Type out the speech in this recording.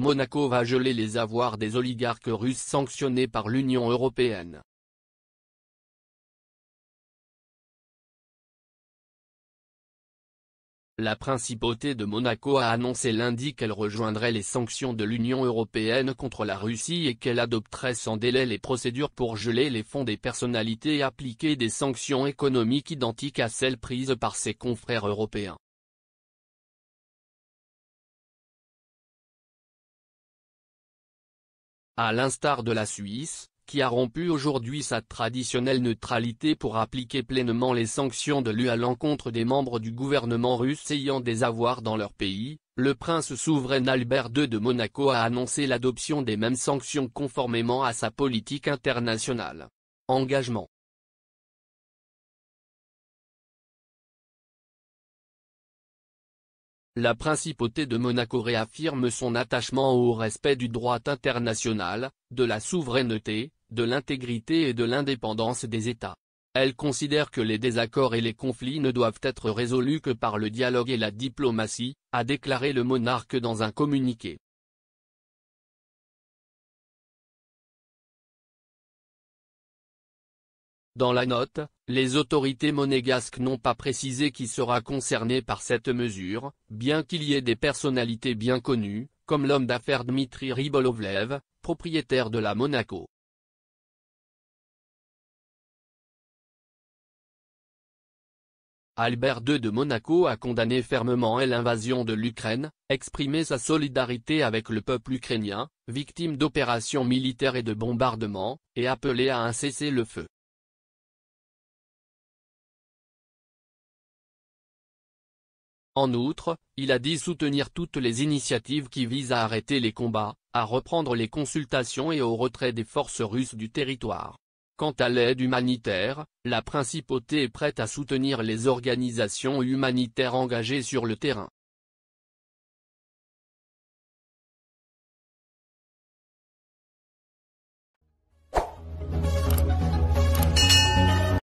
Monaco va geler les avoirs des oligarques russes sanctionnés par l'Union européenne. La principauté de Monaco a annoncé lundi qu'elle rejoindrait les sanctions de l'Union européenne contre la Russie et qu'elle adopterait sans délai les procédures pour geler les fonds des personnalités et appliquer des sanctions économiques identiques à celles prises par ses confrères européens. À l'instar de la Suisse, qui a rompu aujourd'hui sa traditionnelle neutralité pour appliquer pleinement les sanctions de l'UE à l'encontre des membres du gouvernement russe ayant des avoirs dans leur pays, le prince souverain Albert II de Monaco a annoncé l'adoption des mêmes sanctions conformément à sa politique internationale. Engagement la principauté de Monaco réaffirme son attachement au respect du droit international, de la souveraineté, de l'intégrité et de l'indépendance des États. Elle considère que les désaccords et les conflits ne doivent être résolus que par le dialogue et la diplomatie, a déclaré le monarque dans un communiqué. Dans la note, les autorités monégasques n'ont pas précisé qui sera concerné par cette mesure, bien qu'il y ait des personnalités bien connues, comme l'homme d'affaires Dmitri Ribolovlev, propriétaire de la Monaco. Albert II de Monaco a condamné fermement l'invasion de l'Ukraine, exprimé sa solidarité avec le peuple ukrainien, victime d'opérations militaires et de bombardements, et appelé à un cessez-le-feu. En outre, il a dit soutenir toutes les initiatives qui visent à arrêter les combats, à reprendre les consultations et au retrait des forces russes du territoire. Quant à l'aide humanitaire, la principauté est prête à soutenir les organisations humanitaires engagées sur le terrain.